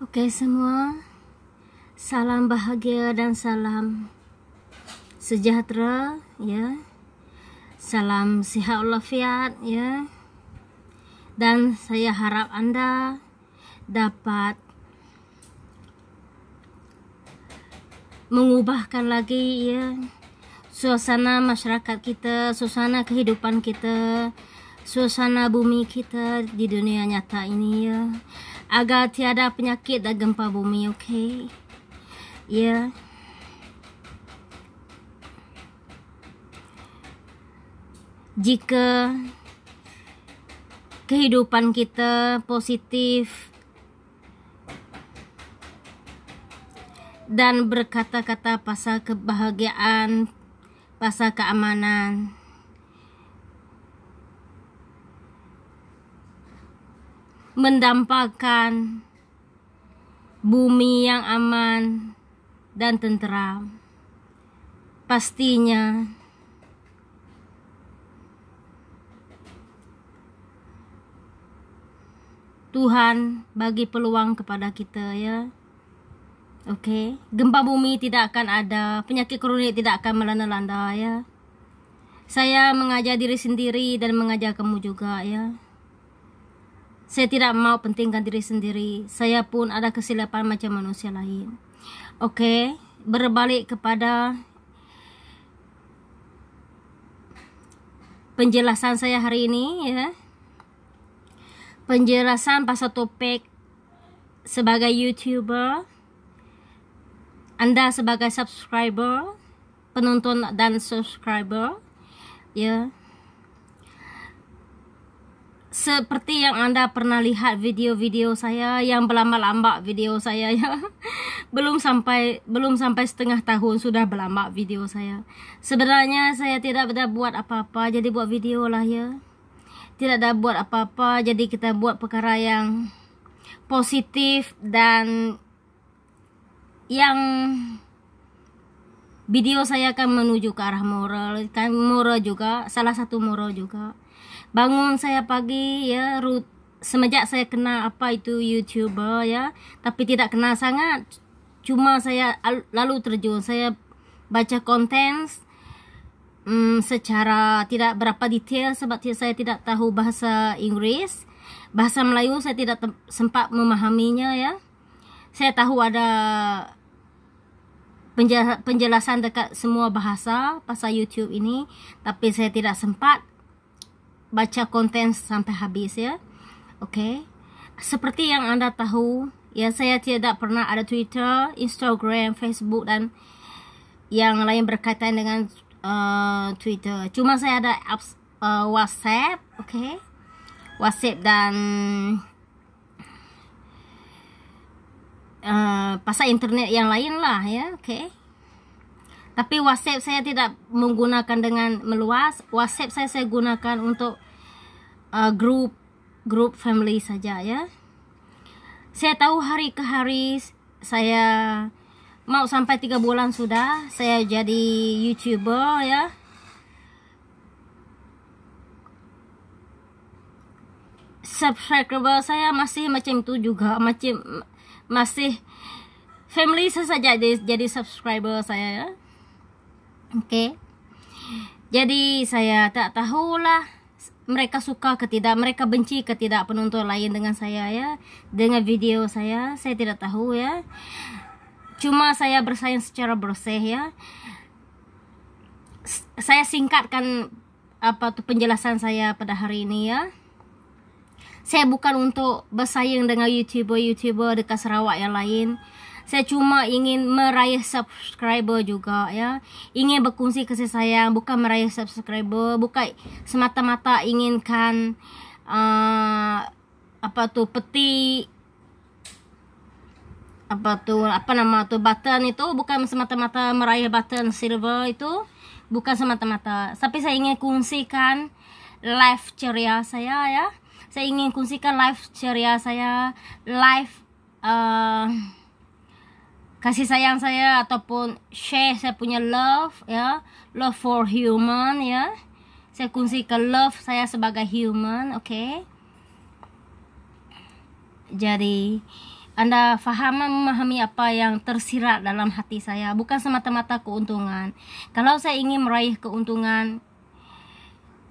Okey semua. Salam bahagia dan salam sejahtera ya. Salam sihat walafiat ya. Dan saya harap anda dapat mengubahkan lagi ya suasana masyarakat kita, suasana kehidupan kita. suasana bumi kita di dunia nyata ini ya agar tiada penyakit dan gempa bumi oke okay? ya yeah. jika kehidupan kita positif dan berkata-kata pasal kebahagiaan, pasal keamanan. mendampakkan bumi yang aman dan tenteram. Pastinya Tuhan bagi peluang kepada kita ya. Oke, okay. gempa bumi tidak akan ada, penyakit kronik tidak akan melanda-landa ya. Saya mengajar diri sendiri dan mengajar kamu juga ya. Saya tidak mau pentingkan diri sendiri. Saya pun ada kesilapan macam manusia lain. Oke, okay? berbalik kepada penjelasan saya hari ini ya. Penjelasan pasal topik sebagai YouTuber. Anda sebagai subscriber, penonton dan subscriber. Ya. Yeah seperti yang anda pernah lihat video-video saya yang berlambak-lambak video saya ya belum sampai belum sampai setengah tahun sudah berlambak video saya sebenarnya saya tidak ada buat apa-apa jadi buat video lah ya tidak ada buat apa-apa jadi kita buat perkara yang positif dan yang video saya akan menuju ke arah moral kan moral juga salah satu moral juga bangun saya pagi ya rut semenjak saya kenal apa itu youtuber ya tapi tidak kenal sangat cuma saya lalu terjun saya baca konten hmm, secara tidak berapa detail sebab saya tidak tahu bahasa Inggris bahasa Melayu saya tidak sempat memahaminya ya saya tahu ada penjelasan dekat semua bahasa pasal YouTube ini tapi saya tidak sempat baca konten sampai habis ya. Oke. Okay? Seperti yang Anda tahu, ya saya tidak pernah ada Twitter, Instagram, Facebook dan yang lain berkaitan dengan uh, Twitter. Cuma saya ada apps uh, WhatsApp, oke. Okay? WhatsApp dan uh, eh, pasar internet yang lain lah ya, oke. Okay? tapi WhatsApp saya tidak menggunakan dengan meluas WhatsApp saya saya gunakan untuk uh, grup grup family saja ya saya tahu hari ke hari saya mau sampai tiga bulan sudah saya jadi youtuber ya subscriber saya masih macam itu juga macam masih family saya saja jadi, jadi subscriber saya ya oke jadi saya tak tahulah mereka suka ke tidak mereka benci ke tidak penonton lain dengan saya ya dengan video saya saya tidak tahu ya cuma saya bersaing secara bersih ya S saya singkatkan apa tuh penjelasan saya pada hari ini ya saya bukan untuk bersaing dengan youtuber-youtuber dekat Sarawak yang lain saya cuma ingin meraih subscriber juga ya. Ingin berkongsi kasih sayang, bukan meraih subscriber, bukan semata-mata inginkan uh, apa tuh peti apa tuh apa nama tuh button itu bukan semata-mata meraih button silver itu bukan semata-mata tapi saya ingin kongsikan live ceria saya ya saya ingin kongsikan live ceria saya live ah, kasih sayang saya ataupun share saya punya love ya love for human ya saya kunci ke love saya sebagai human oke okay? jadi anda faham memahami apa yang tersirat dalam hati saya bukan semata-mata keuntungan kalau saya ingin meraih keuntungan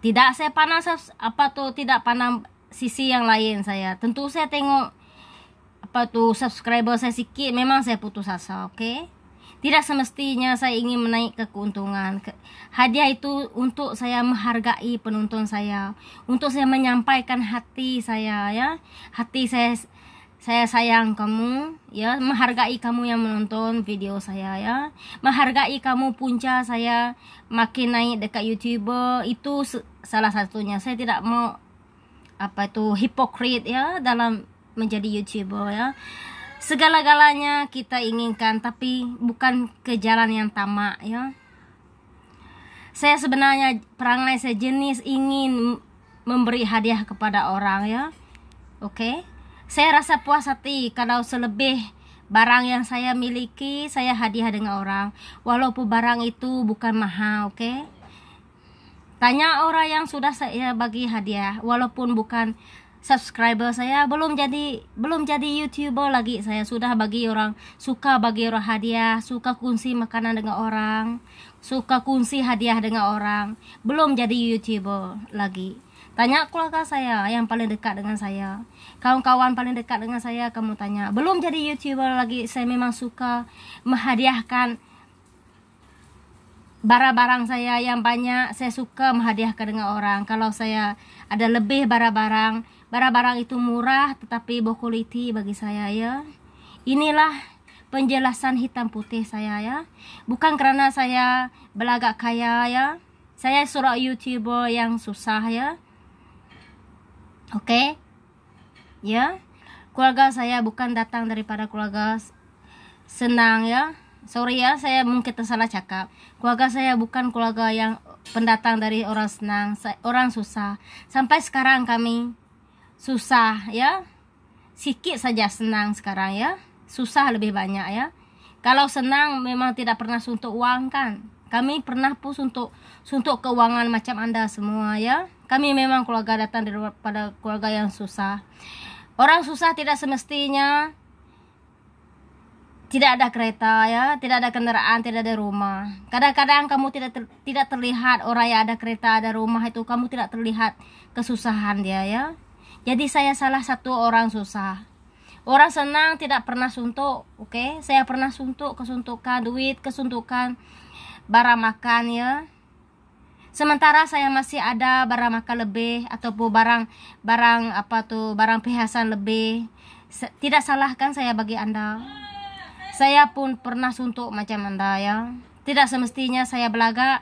tidak saya panas apa tuh tidak panas sisi yang lain saya tentu saya tengok apa tu subscriber saya sikit memang saya putus asa okey tidak semestinya saya ingin menaik ke keuntungan hadiah itu untuk saya menghargai penonton saya untuk saya menyampaikan hati saya ya hati saya saya sayang kamu ya menghargai kamu yang menonton video saya ya menghargai kamu punca saya makin naik dekat youtuber itu salah satunya saya tidak mau apa itu hipokrit ya dalam menjadi youtuber ya segala-galanya kita inginkan tapi bukan ke jalan yang tamak ya saya sebenarnya perangai sejenis ingin memberi hadiah kepada orang ya oke okay? saya rasa puas hati kalau selebih barang yang saya miliki saya hadiah dengan orang walaupun barang itu bukan mahal oke okay? tanya orang yang sudah saya bagi hadiah walaupun bukan subscriber saya belum jadi belum jadi youtuber lagi saya sudah bagi orang suka bagi orang hadiah suka kunci makanan dengan orang suka kunci hadiah dengan orang belum jadi youtuber lagi tanya keluarga saya yang paling dekat dengan saya kawan-kawan paling dekat dengan saya kamu tanya belum jadi youtuber lagi saya memang suka menghadiahkan barang-barang saya yang banyak saya suka menghadiahkan dengan orang kalau saya ada lebih barang-barang barang-barang itu murah tetapi low quality bagi saya ya inilah penjelasan hitam putih saya ya bukan karena saya belagak kaya ya saya surat youtuber yang susah ya oke okay? ya keluarga saya bukan datang daripada keluarga senang ya sorry ya saya mungkin tersalah cakap keluarga saya bukan keluarga yang pendatang dari orang senang orang susah sampai sekarang kami susah ya sikit saja senang sekarang ya susah lebih banyak ya kalau senang memang tidak pernah suntuk uang kan kami pernah pun suntuk suntuk keuangan macam anda semua ya kami memang keluarga datang daripada keluarga yang susah orang susah tidak semestinya tidak ada kereta ya, tidak ada kendaraan, tidak ada rumah. Kadang-kadang kamu tidak ter, tidak terlihat orang yang ada kereta, ada rumah itu kamu tidak terlihat kesusahan dia ya. Jadi saya salah satu orang susah. Orang senang tidak pernah suntuk, oke? Okay? Saya pernah suntuk, kesuntukan duit, kesuntukan barang makan ya. Sementara saya masih ada barang makan lebih ataupun barang barang apa tuh barang pihasan lebih. Tidak salahkan saya bagi Anda. Saya pun pernah suntuk macam Anda ya. Tidak semestinya saya belaga.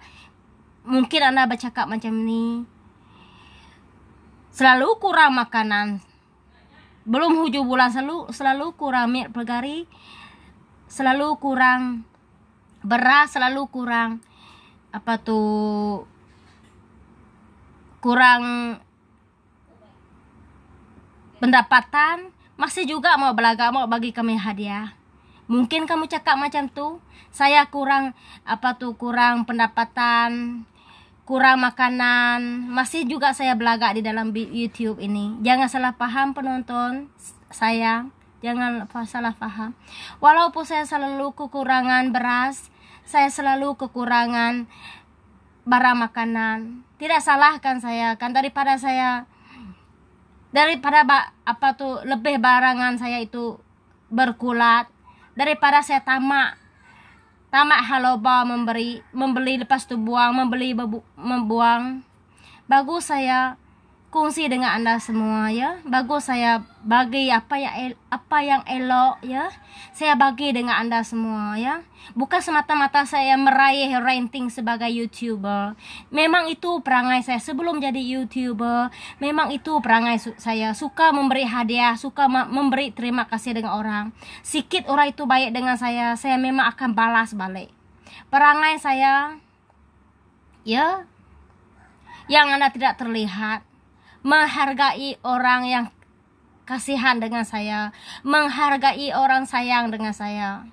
Mungkin Anda bercakap macam ini selalu kurang makanan belum hujung bulan selalu selalu kurang mie pegari selalu kurang beras selalu kurang apa tuh kurang pendapatan masih juga mau belaga mau bagi kami hadiah mungkin kamu cakap macam tuh saya kurang apa tuh kurang pendapatan kurang makanan masih juga saya belaga di dalam YouTube ini jangan salah paham penonton saya jangan salah paham walaupun saya selalu kekurangan beras saya selalu kekurangan barang makanan tidak salahkan saya kan daripada saya daripada apa tuh lebih barangan saya itu berkulat daripada saya tamak Tamak haloba memberi membeli lepas tu buang, membeli membuang. Bagus saya kongsi dengan anda semua ya bagus saya bagi apa yang apa yang elok ya saya bagi dengan anda semua ya bukan semata-mata saya meraih ranking sebagai youtuber memang itu perangai saya sebelum jadi youtuber memang itu perangai saya suka memberi hadiah suka memberi terima kasih dengan orang sikit orang itu baik dengan saya saya memang akan balas balik perangai saya ya yang anda tidak terlihat menghargai orang yang kasihan dengan saya, menghargai orang sayang dengan saya.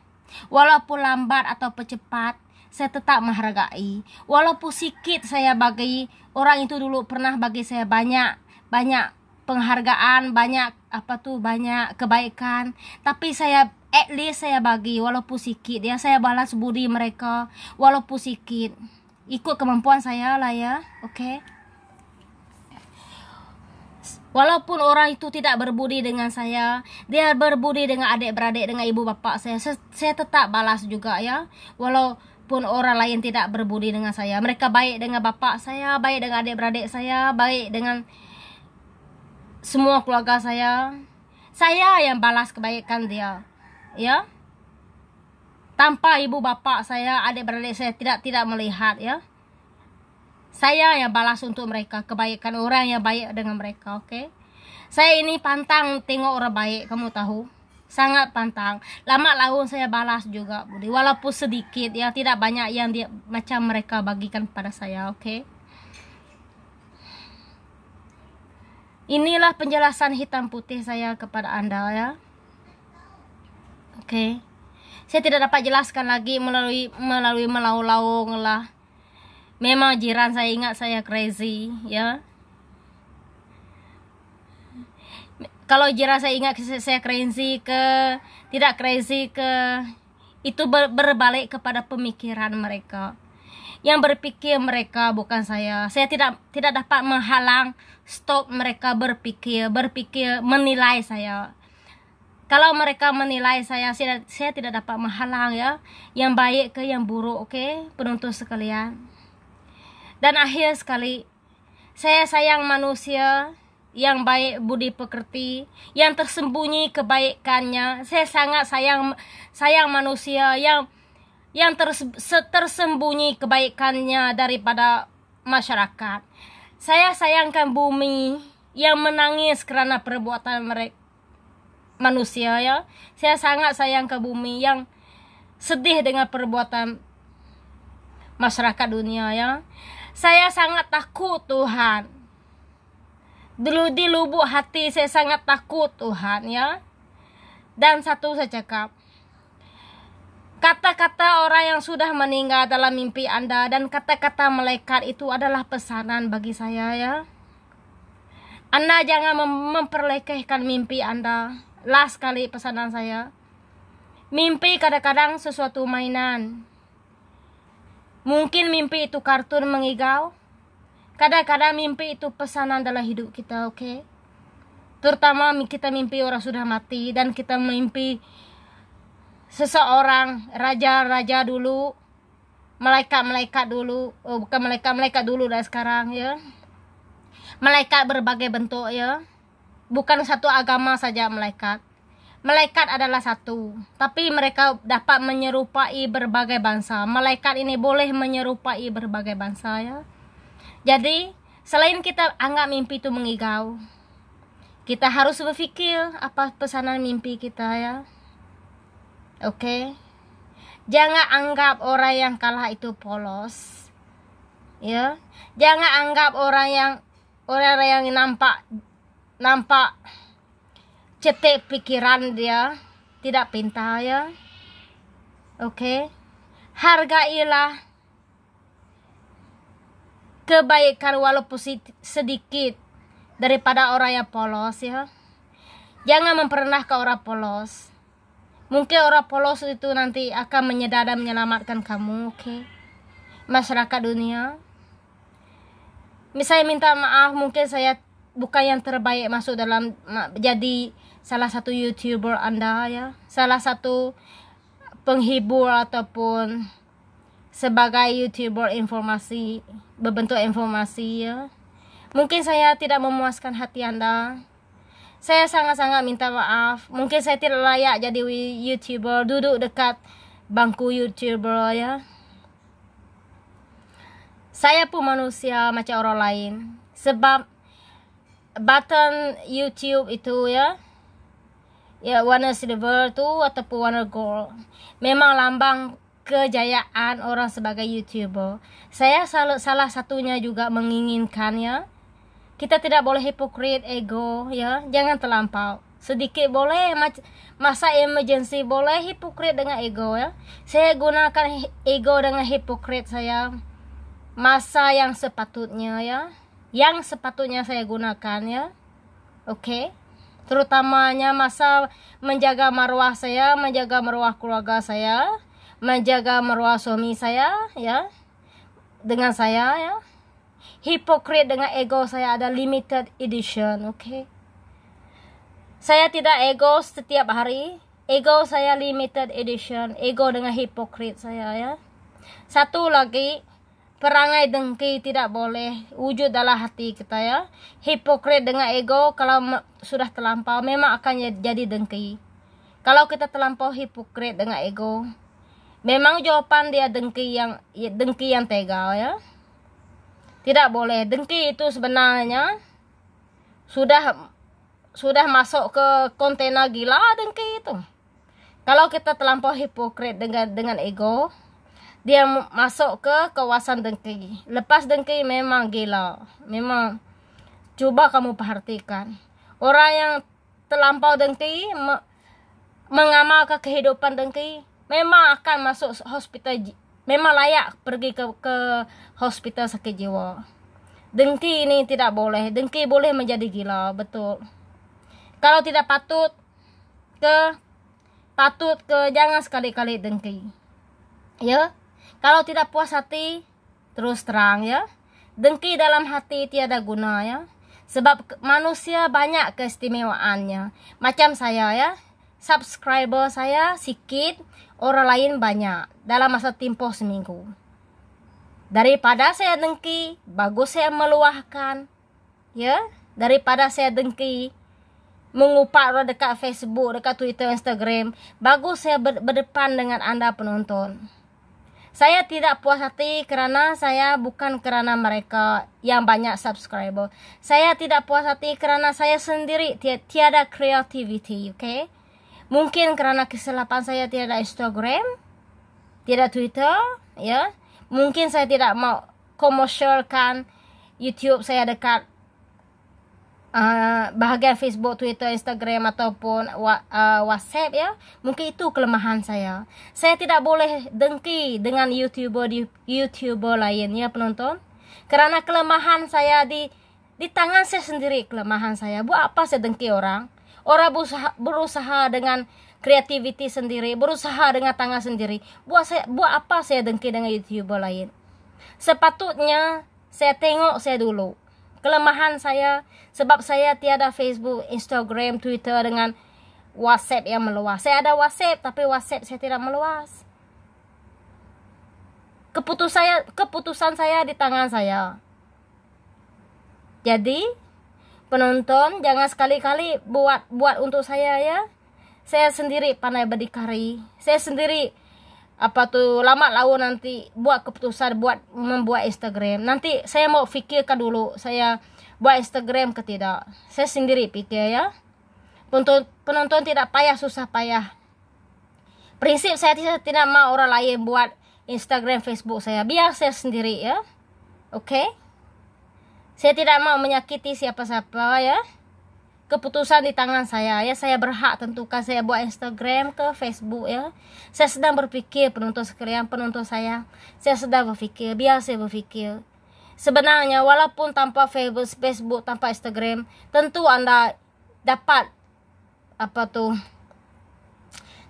Walaupun lambat atau cepat, saya tetap menghargai. Walaupun sedikit saya bagi orang itu dulu pernah bagi saya banyak, banyak penghargaan, banyak apa tuh banyak kebaikan, tapi saya at least saya bagi walaupun sedikit ya saya balas budi mereka walaupun sedikit ikut kemampuan saya lah ya oke okay? Walaupun orang itu tidak berbudi dengan saya, dia berbudi dengan adik-beradik, dengan ibu bapa saya. saya. tetap balas juga ya. Walaupun orang lain tidak berbudi dengan saya, mereka baik dengan bapa saya, baik dengan adik-beradik saya, baik dengan semua keluarga saya. Saya yang balas kebaikan dia. Ya. Tanpa ibu bapa saya, adik-beradik saya tidak tidak melihat ya. Saya yang balas untuk mereka, kebaikan orang yang baik dengan mereka, oke? Okay? Saya ini pantang tengok orang baik, kamu tahu? Sangat pantang. Lama laun saya balas juga, Budi. Walaupun sedikit, ya tidak banyak yang dia macam mereka bagikan pada saya, oke? Okay? Inilah penjelasan hitam putih saya kepada Anda ya. Oke. Okay. Saya tidak dapat jelaskan lagi melalui melalui melau laung lah memang jiran saya ingat saya crazy ya kalau jiran saya ingat saya crazy ke tidak crazy ke itu ber berbalik kepada pemikiran mereka yang berpikir mereka bukan saya saya tidak tidak dapat menghalang stop mereka berpikir berpikir menilai saya kalau mereka menilai saya saya, tidak dapat menghalang ya yang baik ke yang buruk oke okay? penuntut sekalian dan akhir sekali, saya sayang manusia yang baik budi pekerti, yang tersembunyi kebaikannya. Saya sangat sayang sayang manusia yang yang terse, tersembunyi kebaikannya daripada masyarakat. Saya sayangkan bumi yang menangis kerana perbuatan mereka manusia ya. Saya sangat sayang ke bumi yang sedih dengan perbuatan masyarakat dunia ya. Saya sangat takut Tuhan. Dulu di lubuk hati saya sangat takut Tuhan ya. Dan satu saya cakap. Kata-kata orang yang sudah meninggal dalam mimpi Anda dan kata-kata malaikat itu adalah pesanan bagi saya ya. Anda jangan mem memperlekehkan mimpi Anda. Last kali pesanan saya. Mimpi kadang-kadang sesuatu mainan Mungkin mimpi itu kartun mengigau. Kadang-kadang mimpi itu pesanan dalam hidup kita, oke? Okay? Terutama kita mimpi orang sudah mati dan kita mimpi seseorang raja-raja dulu, malaikat-malaikat dulu, oh bukan malaikat-malaikat dulu dan sekarang ya. Malaikat berbagai bentuk ya. Bukan satu agama saja malaikat. Malaikat adalah satu, tapi mereka dapat menyerupai berbagai bangsa. Malaikat ini boleh menyerupai berbagai bangsa ya. Jadi, selain kita anggap mimpi itu mengigau, kita harus berpikir apa pesanan mimpi kita ya. Oke. Okay? Jangan anggap orang yang kalah itu polos. Ya. Jangan anggap orang yang orang yang nampak nampak cetek pikiran dia tidak pintar ya oke okay? hargailah kebaikan walaupun sedikit daripada orang yang polos ya jangan mempernah ke orang polos mungkin orang polos itu nanti akan menyedar dan menyelamatkan kamu oke okay? masyarakat dunia misalnya minta maaf mungkin saya bukan yang terbaik masuk dalam jadi salah satu youtuber anda ya salah satu penghibur ataupun sebagai youtuber informasi berbentuk informasi ya mungkin saya tidak memuaskan hati anda saya sangat-sangat minta maaf mungkin saya tidak layak jadi youtuber duduk dekat bangku youtuber ya saya pun manusia macam orang lain sebab button YouTube itu ya ya warna silver tuh ataupun warna gold memang lambang kejayaan orang sebagai youtuber saya salah, salah satunya juga menginginkannya. kita tidak boleh hipokrit ego ya jangan terlampau sedikit boleh masa emergency boleh hipokrit dengan ego ya saya gunakan ego dengan hipokrit saya masa yang sepatutnya ya yang sepatutnya saya gunakan ya oke okay? terutamanya masa menjaga marwah saya, menjaga marwah keluarga saya, menjaga marwah suami saya, ya, dengan saya, ya. Hipokrit dengan ego saya ada limited edition, okay? Saya tidak ego setiap hari. Ego saya limited edition. Ego dengan hipokrit saya, ya. Satu lagi, perangai dengki tidak boleh wujud dalam hati kita ya hipokrit dengan ego kalau sudah terlampau memang akan jadi dengki kalau kita terlampau hipokrit dengan ego memang jawaban dia dengki yang ya, dengki yang tega ya tidak boleh dengki itu sebenarnya sudah sudah masuk ke kontena gila dengki itu kalau kita terlampau hipokrit dengan dengan ego dia masuk ke kawasan dengki. Lepas dengki memang gila. Memang cuba kamu perhatikan. Orang yang terlampau dengki me mengamalkan kehidupan dengki memang akan masuk hospital. Memang layak pergi ke, ke hospital sakit jiwa. Dengki ini tidak boleh. Dengki boleh menjadi gila, betul. Kalau tidak patut ke patut ke jangan sekali-kali dengki. Ya? Yeah? Kalau tidak puas hati, terus terang ya. Dengki dalam hati tiada guna ya. Sebab manusia banyak keistimewaannya. Macam saya ya. Subscriber saya sikit, orang lain banyak dalam masa tempoh seminggu. Daripada saya dengki, bagus saya meluahkan. Ya, daripada saya dengki, mengupak orang dekat Facebook, dekat Twitter, Instagram, bagus saya berdepan dengan anda penonton saya tidak puas hati karena saya bukan karena mereka yang banyak subscriber. Saya tidak puas hati karena saya sendiri ti tiada creativity, oke? Okay? Mungkin karena kesalahan saya tiada Instagram, tiada Twitter, ya. Mungkin saya tidak mau komersialkan YouTube saya dekat uh, ah, bahagian Facebook, Twitter, Instagram ataupun ah, WhatsApp ya. Mungkin itu kelemahan saya. Saya tidak boleh dengki dengan YouTuber di YouTuber lain ya penonton. Karena kelemahan saya di di tangan saya sendiri kelemahan saya. Buat apa saya dengki orang? Orang berusaha, berusaha dengan kreativiti sendiri, berusaha dengan tangan sendiri. Buat saya buat apa saya dengki dengan YouTuber lain? Sepatutnya saya tengok saya dulu kelemahan saya sebab saya tiada Facebook, Instagram, Twitter dengan WhatsApp yang meluas. Saya ada WhatsApp tapi WhatsApp saya tidak meluas. Keputusan saya keputusan saya di tangan saya. Jadi penonton jangan sekali-kali buat buat untuk saya ya. Saya sendiri pandai berdikari. Saya sendiri apa tuh lama lalu nanti buat keputusan buat membuat Instagram nanti saya mau pikirkan dulu saya buat Instagram ke tidak saya sendiri pikir ya penonton penonton tidak payah susah payah prinsip saya tidak tidak mau orang lain buat Instagram Facebook saya biar saya sendiri ya oke okay? saya tidak mau menyakiti siapa-siapa ya keputusan di tangan saya ya saya berhak tentukan saya buat Instagram ke Facebook ya saya sedang berpikir penonton sekalian penonton saya saya sedang berpikir biar saya berpikir sebenarnya walaupun tanpa Facebook tanpa Instagram tentu anda dapat apa tuh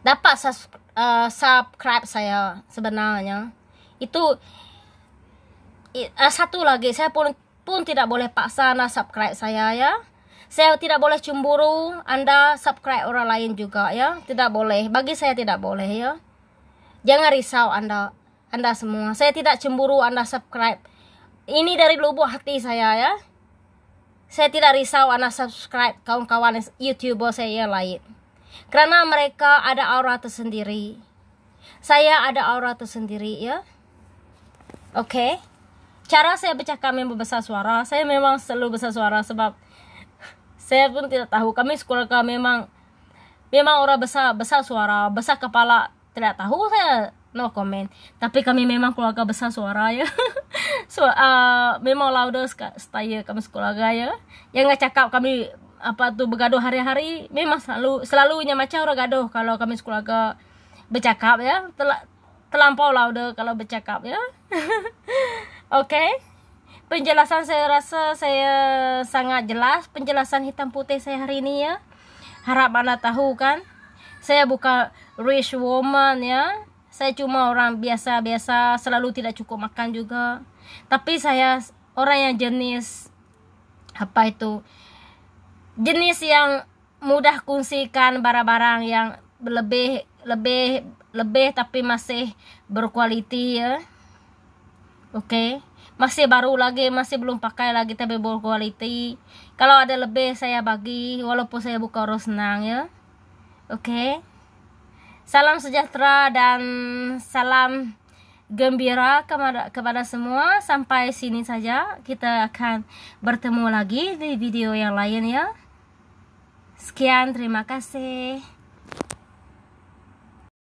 dapat sus, uh, subscribe saya sebenarnya itu uh, satu lagi saya pun pun tidak boleh paksa anda subscribe saya ya saya tidak boleh cemburu anda subscribe orang lain juga ya tidak boleh bagi saya tidak boleh ya jangan risau anda anda semua saya tidak cemburu anda subscribe ini dari lubuk hati saya ya saya tidak risau anda subscribe kawan-kawan youtuber saya yang lain karena mereka ada aura tersendiri saya ada aura tersendiri ya oke okay? cara saya bercakap yang berbesar suara saya memang selalu besar suara sebab saya pun tidak tahu kami sekolah memang memang orang besar besar suara besar kepala tidak tahu saya no comment tapi kami memang keluarga besar suara ya so uh, memang louder style kami sekolah ya yang nggak cakap kami apa tuh bergaduh hari-hari memang selalu selalunya macam orang gaduh kalau kami sekolah bercakap ya terlampau louder kalau bercakap ya oke okay. penjelasan saya rasa saya sangat jelas penjelasan hitam putih saya hari ini ya harap anda tahu kan saya bukan rich woman ya saya cuma orang biasa-biasa selalu tidak cukup makan juga tapi saya orang yang jenis apa itu jenis yang mudah kungsikan barang-barang yang lebih lebih lebih tapi masih berkualiti ya oke okay. masih baru lagi masih belum pakai lagi tapi bold quality kalau ada lebih saya bagi walaupun saya buka orang senang ya oke okay. salam sejahtera dan salam gembira kepada, kepada semua sampai sini saja kita akan bertemu lagi di video yang lain ya sekian terima kasih